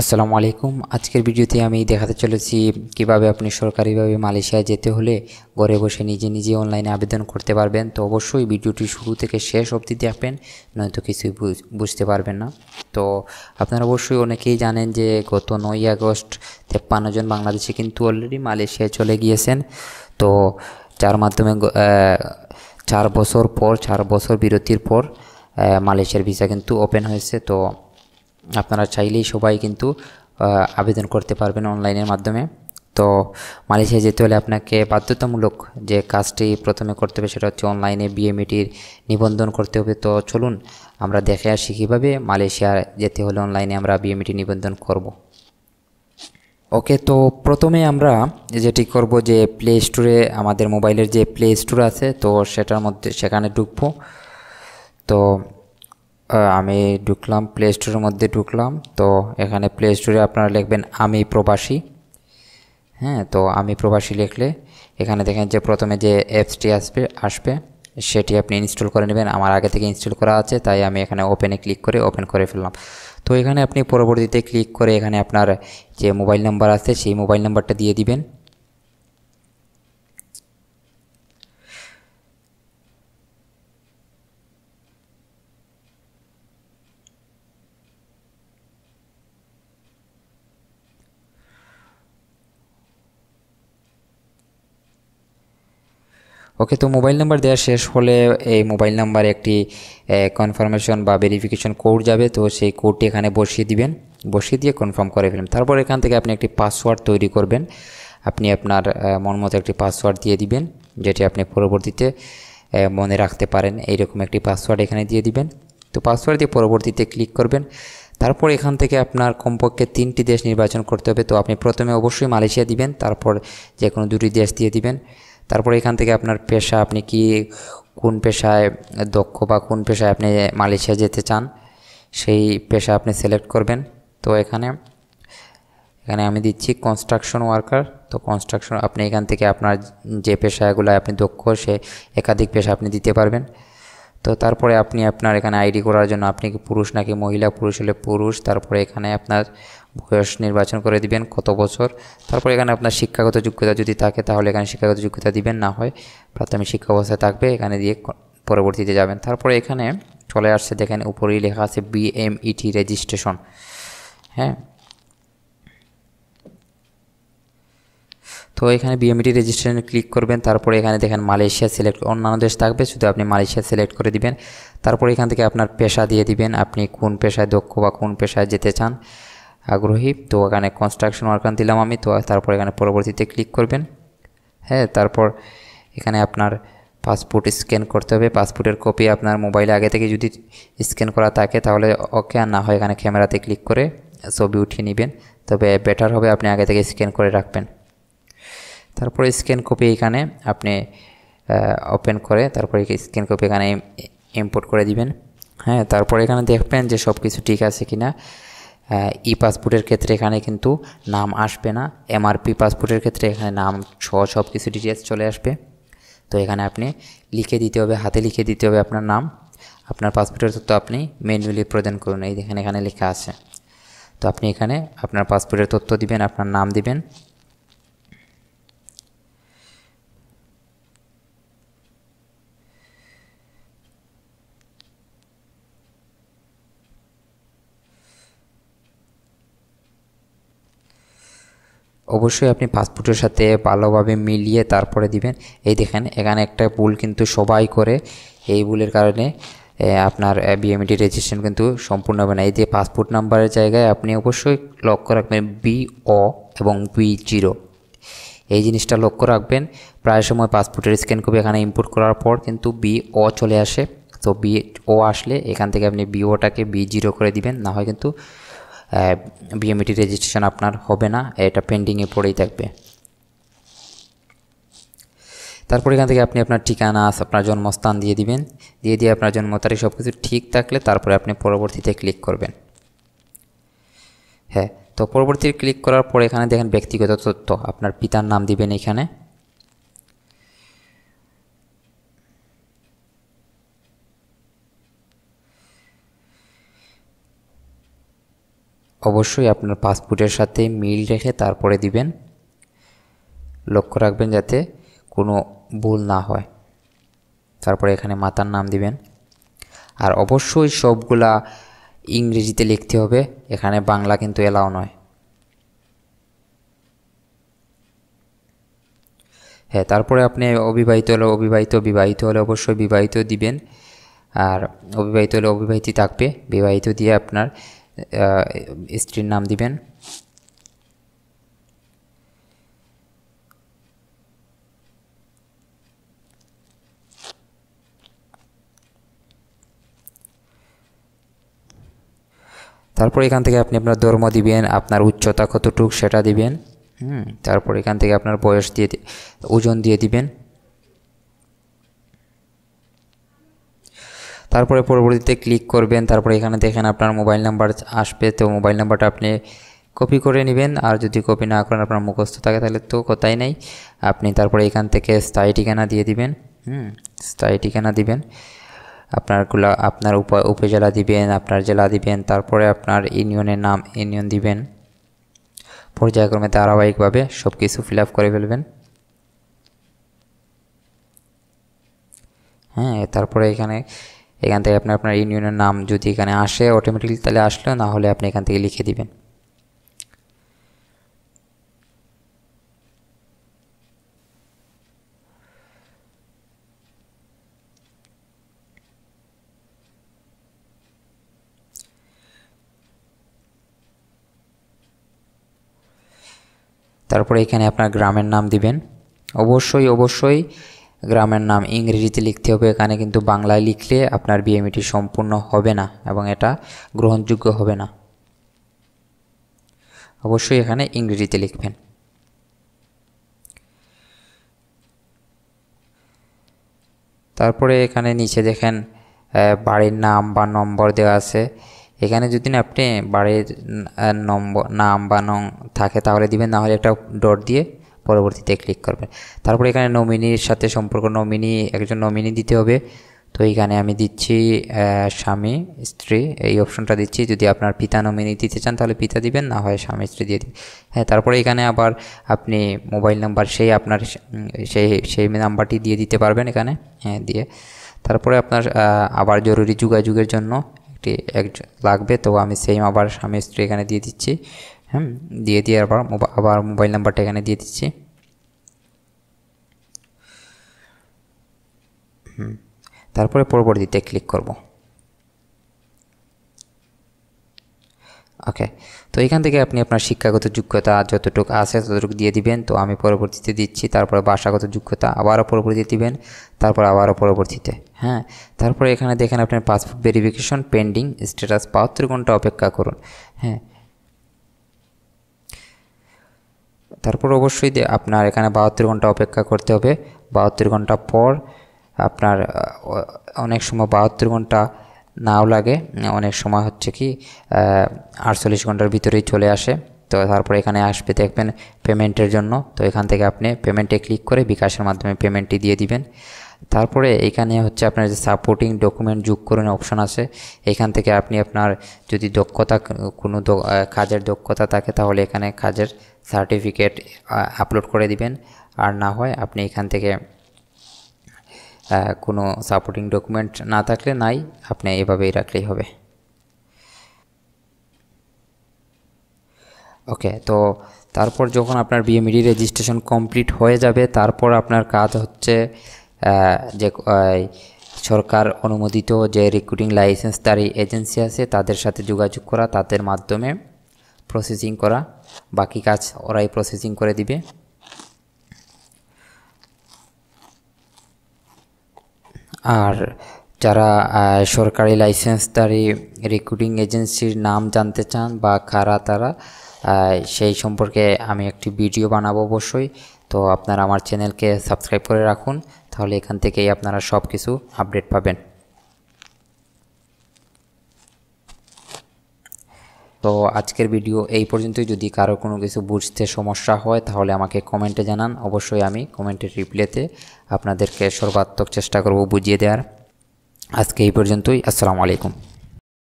আসসালামু আলাইকুম আজকের ভিডিওতে আমি দেখাতে চলেছি কিভাবে আপনি সরকারিভাবে মালয়েশিয়া যেতে হলে ঘরে বসে নিজে নিজে অনলাইনে আবেদন করতে পারবেন তো অবশ্যই ভিডিওটি শুরু থেকে শেষ অবধি দেখবেন নয়তো কিছুই বুঝতে পারবেন না তো আপনারা অবশ্যই অনেকেই জানেন যে গত নয় আগস্ট তেপ্পান্ন জন বাংলাদেশে কিন্তু অলরেডি মালয়েশিয়ায় চলে গিয়েছেন তো যার মাধ্যমে চার বছর পর চার বছর বিরতির পর মালয়েশিয়ার ভিসা কিন্তু ওপেন হয়েছে তো আপনারা চাইলেই সবাই কিন্তু আবেদন করতে পারবেন অনলাইনের মাধ্যমে তো মালয়েশিয়া যেতে হলে আপনাকে বাধ্যতামূলক যে কাজটি প্রথমে করতে হবে সেটা হচ্ছে অনলাইনে বিএমইটির e নিবন্ধন করতে হবে তো চলুন আমরা দেখে আসি কীভাবে মালয়েশিয়া যেতে হলে অনলাইনে আমরা বিএমইটি e নিবন্ধন করব। ওকে তো প্রথমে আমরা যেটি করব যে প্লে স্টোরে আমাদের মোবাইলের যে প্লে স্টোর আছে তো সেটার মধ্যে সেখানে ঢুকবো তো আমি ঢুকলাম প্লে স্টোরের মধ্যে ঢুকলাম তো এখানে প্লে স্টোরে আপনারা লিখবেন আমি প্রবাসী হ্যাঁ তো আমি প্রবাসী লিখলে এখানে দেখেন যে প্রথমে যে অ্যাপসটি আসবে আসবে সেটি আপনি ইনস্টল করে নেবেন আমার আগে থেকে ইনস্টল করা আছে তাই আমি এখানে ওপেনে ক্লিক করে ওপেন করে ফেললাম তো এখানে আপনি পরবর্তীতে ক্লিক করে এখানে আপনার যে মোবাইল নাম্বার আছে সেই মোবাইল নাম্বারটা দিয়ে দিবেন ওকে তো মোবাইল নাম্বার দেওয়া শেষ হলে এই মোবাইল নাম্বারে একটি কনফার্মেশন বা ভেরিফিকেশন কোড যাবে তো সেই কোডটি এখানে বসিয়ে দিবেন বসিয়ে দিয়ে কনফার্ম করে ফেলেন তারপর এখান থেকে আপনি একটি পাসওয়ার্ড তৈরি করবেন আপনি আপনার মন মতো একটি পাসওয়ার্ড দিয়ে দিবেন যেটি আপনি পরবর্তীতে মনে রাখতে পারেন এইরকম একটি পাসওয়ার্ড এখানে দিয়ে দিবেন তো পাসওয়ার্ড দিয়ে পরবর্তীতে ক্লিক করবেন তারপর এখান থেকে আপনার কমপক্ষে তিনটি দেশ নির্বাচন করতে হবে তো আপনি প্রথমে অবশ্যই মালয়েশিয়া দিবেন তারপর যে কোনো দুটি দেশ দিয়ে দিবেন তারপরে এখান থেকে আপনার পেশা আপনি কি কোন পেশায় দক্ষ বা কোন পেশায় আপনি মালয়েশিয়া যেতে চান সেই পেশা আপনি সিলেক্ট করবেন তো এখানে এখানে আমি দিচ্ছি কনস্ট্রাকশন ওয়ার্কার তো কনস্ট্রাকশন আপনি এখান থেকে আপনার যে পেশাগুলো আপনি দক্ষ সে একাধিক পেশা আপনি দিতে পারবেন তো তারপরে আপনি আপনার এখানে আইডি করার জন্য আপনি কি পুরুষ নাকি মহিলা পুরুষ হলে পুরুষ তারপরে এখানে আপনার বয়স নির্বাচন করে দিবেন কত বছর তারপরে এখানে আপনার শিক্ষাগত যোগ্যতা যদি থাকে তাহলে এখানে শিক্ষাগত যোগ্যতা দিবেন না হয় প্রাথমিক শিক্ষা অবস্থায় থাকবে এখানে দিয়ে পরবর্তীতে যাবেন তারপরে এখানে চলে আসছে দেখেন উপরেই লেখা আছে বিএমইটি রেজিস্ট্রেশন e হ্যাঁ তো এখানে বিএমটি রেজিস্ট্রেশন ক্লিক করবেন তারপরে এখানে দেখেন মালয়েশিয়া সিলেক্ট অন্যান্য দেশ থাকবে শুধু আপনি মালয়েশিয়া সিলেক্ট করে দিবেন তারপরে এখান থেকে আপনার পেশা দিয়ে দিবেন আপনি কোন পেশায় দক্ষ বা কোন পেশায় যেতে চান আগ্রহী তো এখানে কনস্ট্রাকশন ওয়ার্কার দিলাম আমি তো তারপর এখানে পরবর্তীতে ক্লিক করবেন হ্যাঁ তারপর এখানে আপনার পাসপোর্ট স্ক্যান করতে হবে পাসপোর্টের কপি আপনার মোবাইলে আগে থেকে যদি স্ক্যান করা থাকে তাহলে ওকে আর না হয় এখানে ক্যামেরাতে ক্লিক করে ছবি উঠিয়ে নেবেন তবে বেটার হবে আপনি আগে থেকে স্ক্যান করে রাখবেন তারপরে স্ক্যান কপি এখানে আপনি ওপেন করে তারপরে স্ক্যান কপি এখানে ইম্পোর্ট করে দিবেন হ্যাঁ তারপর এখানে দেখবেন যে সব কিছু ঠিক আছে কি না ই পাসপোর্টের ক্ষেত্রে এখানে কিন্তু নাম আসবে না এমআরপি পাসপোর্টের ক্ষেত্রে এখানে নাম সহ সব কিছু ডিটেলস চলে আসবে তো এখানে আপনি লিখে দিতে হবে হাতে লিখে দিতে হবে আপনার নাম আপনার পাসপোর্টের তথ্য আপনি ম্যানুয়ালি প্রদান করুন এই এখানে এখানে লেখা আছে তো আপনি এখানে আপনার পাসপোর্টের তথ্য দিবেন আপনার নাম দিবেন অবশ্যই আপনি পাসপোর্টের সাথে ভালোভাবে মিলিয়ে তারপরে দিবেন এই দেখেন এখানে একটা ভুল কিন্তু সবাই করে এই ভুলের কারণে আপনার বিএমডি রেজিস্ট্রেশন কিন্তু সম্পূর্ণ হবে না এই যে পাসপোর্ট নাম্বারের জায়গায় আপনি অবশ্যই লক্ষ্য রাখবেন বি অ এবং বি জিরো এই জিনিসটা লক্ষ্য রাখবেন প্রায় সময় পাসপোর্টের স্ক্যান কপি এখানে ইম্পোর্ট করার পর কিন্তু বি অ চলে আসে তো বি ও আসলে এখান থেকে আপনি বি ওটাকে বি জিরো করে দিবেন না হয় কিন্তু বিএমইটি রেজিস্ট্রেশন আপনার হবে না এটা পেন্ডিংয়ে পড়েই থাকবে তারপর এখান থেকে আপনি আপনার ঠিকানা আপনার জন্মস্থান দিয়ে দিবেন দিয়ে দিয়ে আপনার জন্ম তারিখ সব কিছু ঠিক থাকলে তারপরে আপনি পরবর্তীতে ক্লিক করবেন হ্যাঁ তো পরবর্তীতে ক্লিক করার পর এখানে দেখেন ব্যক্তিগত তথ্য আপনার পিতার নাম দিবেন এখানে অবশ্যই আপনার পাসপোর্টের সাথে মিল রেখে তারপরে দিবেন লক্ষ্য রাখবেন যাতে কোনো ভুল না হয় তারপরে এখানে মাতার নাম দিবেন আর অবশ্যই সবগুলা ইংরেজিতে লিখতে হবে এখানে বাংলা কিন্তু এলাও নয় হ্যাঁ তারপরে আপনি অবিবাহিত হলে অবিবাহিত বিবাহিত হলে অবশ্যই বিবাহিত দিবেন আর অবিবাহিত হলে অবিবাহিত থাকবে বিবাহিত দিয়ে আপনার স্ত্রীর নাম দিবেন তারপর এখান থেকে আপনি আপনার ধর্ম দিবেন আপনার উচ্চতা কতটুক সেটা দিবেন হুম তারপর এখান থেকে আপনার বয়স দিয়ে ওজন দিয়ে দিবেন তারপরে পরবর্তীতে ক্লিক করবেন তারপরে এখানে দেখেন আপনার মোবাইল নাম্বার আসবে তো মোবাইল নাম্বারটা আপনি কপি করে নেবেন আর যদি কপি না করেন আপনার মুখস্থ থাকে তাহলে তো কথাই নাই আপনি তারপরে এখান থেকে স্থায়ী ঠিকানা দিয়ে দিবেন হুম স্থায়ী ঠিকানা দিবেন আপনারগুলা আপনার উপজেলা দিবেন আপনার জেলা দিবেন তারপরে আপনার ইউনিয়নের নাম ইউনিয়ন দিবেন পর্যায়ক্রমে ধারাবাহিকভাবে সব কিছু ফিল করে ফেলবেন হ্যাঁ তারপরে এখানে এখান থেকে আপনার আপনার ইউনিয়নের নাম যদি এখানে আসে অটোমেটিকলি তাহলে আসলেও না হলে আপনি এখান থেকে লিখে দিবেন তারপরে এখানে আপনার গ্রামের নাম দিবেন অবশ্যই অবশ্যই গ্রামের নাম ইংরেজিতে লিখতে হবে এখানে কিন্তু বাংলায় লিখলে আপনার বিএমইটি e সম্পূর্ণ হবে না এবং এটা গ্রহণযোগ্য হবে না অবশ্যই এখানে ইংরেজিতে লিখবেন তারপরে এখানে নিচে দেখেন বাড়ির নাম বা নম্বর দেওয়া আছে এখানে যদি আপনি বাড়ির নম্বর নাম বা নং থাকে তাহলে দিবেন না হলে একটা ডট দিয়ে পরবর্তীতে ক্লিক করবেন তারপর এখানে নমিনির সাথে সম্পর্ক নমিনি একজন নমিনি দিতে হবে তো এইখানে আমি দিচ্ছি স্বামী স্ত্রী এই অপশনটা দিচ্ছি যদি আপনার পিতা নমিনি দিতে চান তাহলে পিতা দিবেন না হয় স্বামী স্ত্রী দিয়ে দিন হ্যাঁ তারপরে এখানে আবার আপনি মোবাইল নাম্বার সেই আপনার সেই সেই নাম্বারটি দিয়ে দিতে পারবেন এখানে হ্যাঁ দিয়ে তারপরে আপনার আবার জরুরি যোগাযোগের জন্য একটি এক লাগবে তো আমি সেম আবার স্বামী স্ত্রী এখানে দিয়ে দিচ্ছি হ্যাঁ দিয়ে দিয়ে আবার আবার মোবাইল নাম্বারটা এখানে দিয়ে দিচ্ছি হুম তারপরে পরবর্তীতে ক্লিক করব ওকে তো এখান থেকে আপনি আপনার শিক্ষাগত যোগ্যতা যতটুকু আছে ততটুকু দিয়ে দিবেন তো আমি পরবর্তীতে দিচ্ছি তারপরে ভাষাগত যোগ্যতা আবারও পরবর্তীতে দিবেন তারপর আবারও পরবর্তীতে হ্যাঁ তারপরে এখানে দেখেন আপনার পাসপোর্ট ভেরিফিকেশন পেন্ডিং স্ট্যাটাস বাহাত্তর ঘন্টা অপেক্ষা করুন হ্যাঁ তারপর অবশ্যই আপনার এখানে বাহাত্তর ঘন্টা অপেক্ষা করতে হবে বাহাত্তর ঘন্টা পর আপনার অনেক সময় বাহাত্তর ঘন্টা নাও লাগে অনেক সময় হচ্ছে কি আটচল্লিশ ঘন্টার ভিতরেই চলে আসে তো তারপর এখানে আসবে দেখবেন পেমেন্টের জন্য তো এখান থেকে আপনি পেমেন্টে ক্লিক করে বিকাশের মাধ্যমে পেমেন্টটি দিয়ে দিবেন তারপরে এখানে হচ্ছে আপনার যে সাপোর্টিং ডকুমেন্ট যোগ করেন অপশন আছে এখান থেকে আপনি আপনার যদি দক্ষতা কোনো কাজের দক্ষতা থাকে তাহলে এখানে কাজের সার্টিফিকেট আপলোড করে দিবেন আর না হয় আপনি এখান থেকে কোনো সাপোর্টিং ডকুমেন্ট না থাকলে নাই আপনি এভাবেই রাখলেই হবে ওকে তো তারপর যখন আপনার বিএমইডি রেজিস্ট্রেশন কমপ্লিট হয়ে যাবে তারপর আপনার কাজ হচ্ছে যে সরকার অনুমোদিত যে রিক্রুটিং লাইসেন্স তারই এজেন্সি আছে তাদের সাথে যোগাযোগ করা তাদের মাধ্যমে প্রসেসিং করা বাকি কাজ ওরাই প্রসেসিং করে দিবে আর যারা সরকারি লাইসেন্সধারী রিক্রুটিং এজেন্সির নাম জানতে চান বা কারা তারা সেই সম্পর্কে আমি একটি ভিডিও বানাবো অবশ্যই তো আপনারা আমার চ্যানেলকে সাবস্ক্রাইব করে রাখুন তাহলে এখান থেকেই আপনারা সব কিছু আপডেট পাবেন তো আজকের ভিডিও এই পর্যন্তই যদি কারো কোনো কিছু বুঝতে সমস্যা হয় তাহলে আমাকে কমেন্টে জানান অবশ্যই আমি কমেন্টের রিপ্লেতে আপনাদেরকে সর্বাত্মক চেষ্টা করব বুঝিয়ে দেওয়ার আজকে এই পর্যন্তই আসসালামু আলাইকুম